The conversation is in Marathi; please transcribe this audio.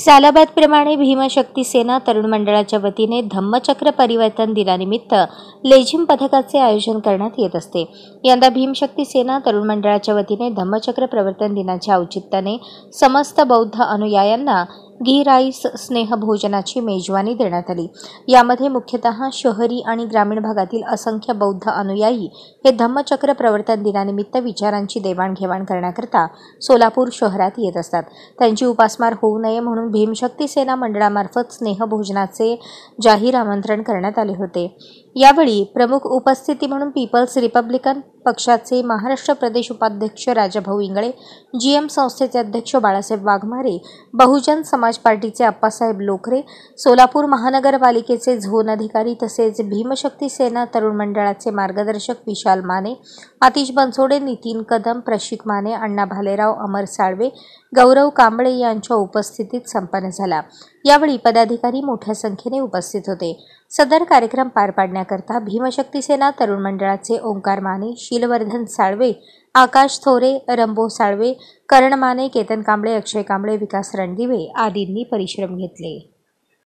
सालाबादप्रमाणे भीमशक्ती सेना तरुण मंडळाच्या वतीने धम्मचक्र परिवर्तन दिनानिमित्त लेझिम पथकाचे आयोजन करण्यात येत असते यंदा भीमशक्ती सेना तरुण मंडळाच्या वतीने धम्मचक्र प्रवर्तन दिनाच्या औचित्याने समस्त बौद्ध अनुयायांना घी राईस स्नेहभोजनाची मेजवानी देण्यात आली यामध्ये मुख्यतः शहरी आणि ग्रामीण भागातील असंख्य बौद्ध अनुयायी हे धम्मचक्र प्रवर्तन दिनानिमित्त विचारांची देवाणघेवाण करण्याकरता सोलापूर शहरात येत असतात त्यांची उपासमार होऊ नये म्हणून भीमशक्ती सेना मंडळामार्फत स्नेहभोजनाचे जाहीर आमंत्रण करण्यात आले होते यावेळी प्रमुख उपस्थिती म्हणून पीपल्स रिपब्लिकन पक्षाचे महाराष्ट्र प्रदेश उपाध्यक्ष राजाभाऊ इंगळे जी एम संस्थेचे अध्यक्ष बाळासाहेब वाघमारे बहुजन समाज पार्टीचे अप्पासाहेब लोखरे सोलापूर महानगरपालिकेचे झोन अधिकारी तसेच भीमशक्ती सेना तरुण मंडळाचे मार्गदर्शक विशाल माने आतिश बनसोडे नितीन कदम प्रशिक माने अण्णा भालेराव अमर साळवे गौरव कांबळे यांच्या उपस्थितीत संपन्न झाला यावेळी पदाधिकारी मोठ्या संख्येने उपस्थित होते सदर कार्यक्रम पार पाडण्यात करण्याकरता भीमशक्ती सेना तरुण मंडळाचे ओंकार माने शीलवर्धन साळवे आकाश थोरे रंबो साळवे करण माने केतन कांबळे अक्षय कांबळे विकास रणदिवे आदींनी परिश्रम घेतले